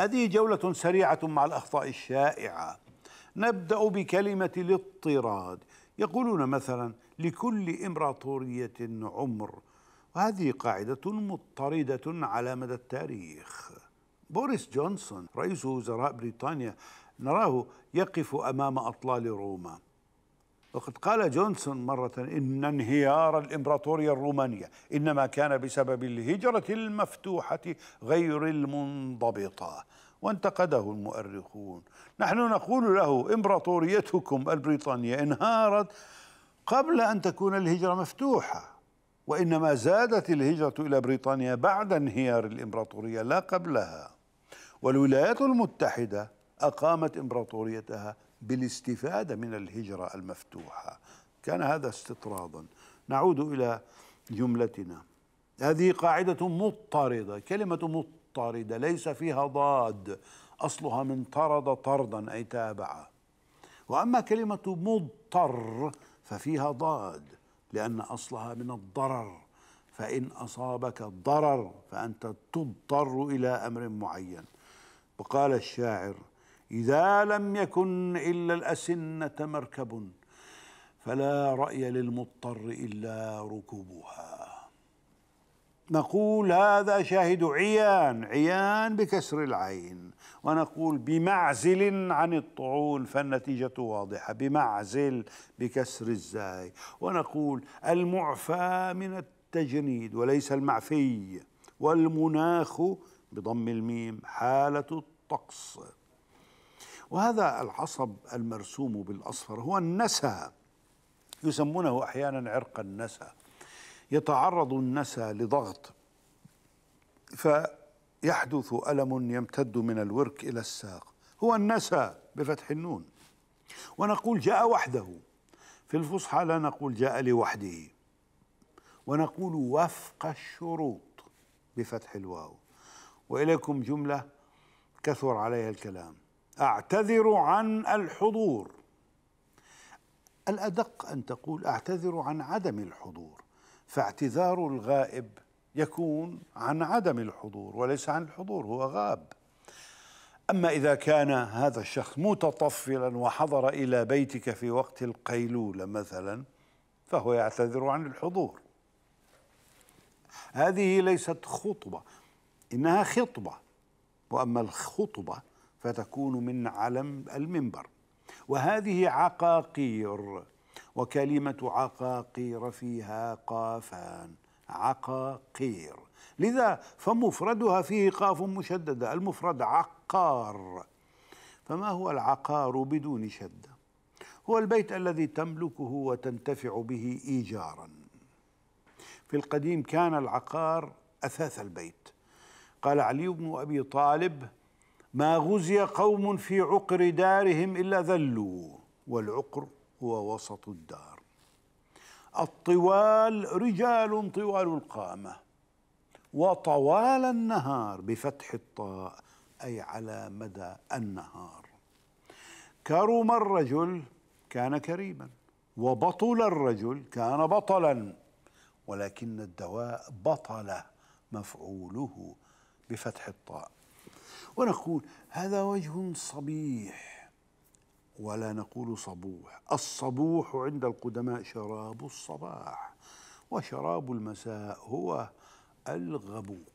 هذه جولة سريعة مع الأخطاء الشائعة نبدأ بكلمة الاضطراد يقولون مثلا لكل إمبراطورية عمر وهذه قاعدة مضطردة على مدى التاريخ بوريس جونسون رئيس وزراء بريطانيا نراه يقف أمام أطلال روما وقد قال جونسون مرة إن انهيار الإمبراطورية الرومانية إنما كان بسبب الهجرة المفتوحة غير المنضبطة وانتقده المؤرخون نحن نقول له إمبراطوريتكم البريطانية انهارت قبل أن تكون الهجرة مفتوحة وإنما زادت الهجرة إلى بريطانيا بعد انهيار الإمبراطورية لا قبلها والولايات المتحدة أقامت إمبراطوريتها بالاستفادة من الهجرة المفتوحة كان هذا استطرادا نعود إلى جملتنا هذه قاعدة مضطردة كلمة مضطردة ليس فيها ضاد أصلها من طرد طردا أي تابع وأما كلمة مضطر ففيها ضاد لأن أصلها من الضرر فإن أصابك الضرر فأنت تضطر إلى أمر معين وقال الشاعر إذا لم يكن إلا الأسنة مركب فلا رأي للمضطر إلا ركوبها نقول هذا شاهد عيان عيان بكسر العين ونقول بمعزل عن الطعون فالنتيجة واضحة بمعزل بكسر الزاي ونقول المعفى من التجنيد وليس المعفي والمناخ بضم الميم حالة الطقس وهذا العصب المرسوم بالاصفر هو النسى يسمونه احيانا عرق النسى يتعرض النسى لضغط فيحدث الم يمتد من الورك الى الساق هو النسى بفتح النون ونقول جاء وحده في الفصحى لا نقول جاء لوحده ونقول وفق الشروط بفتح الواو واليكم جمله كثر عليها الكلام اعتذر عن الحضور الادق ان تقول اعتذر عن عدم الحضور فاعتذار الغائب يكون عن عدم الحضور وليس عن الحضور هو غاب اما اذا كان هذا الشخص متطفلا وحضر الى بيتك في وقت القيلوله مثلا فهو يعتذر عن الحضور هذه ليست خطبه انها خطبه واما الخطبه فتكون من علم المنبر وهذه عقاقير وكلمة عقاقير فيها قافان عقاقير لذا فمفردها فيه قاف مشددة المفرد عقار فما هو العقار بدون شدة هو البيت الذي تملكه وتنتفع به إيجارا في القديم كان العقار أثاث البيت قال علي بن أبي طالب ما غزي قوم في عقر دارهم إلا ذلوا والعقر هو وسط الدار الطوال رجال طوال القامة وطوال النهار بفتح الطاء أي على مدى النهار كرم الرجل كان كريما وبطل الرجل كان بطلا ولكن الدواء بطل مفعوله بفتح الطاء ونقول هذا وجه صبيح ولا نقول صبوح الصبوح عند القدماء شراب الصباح وشراب المساء هو الغبوق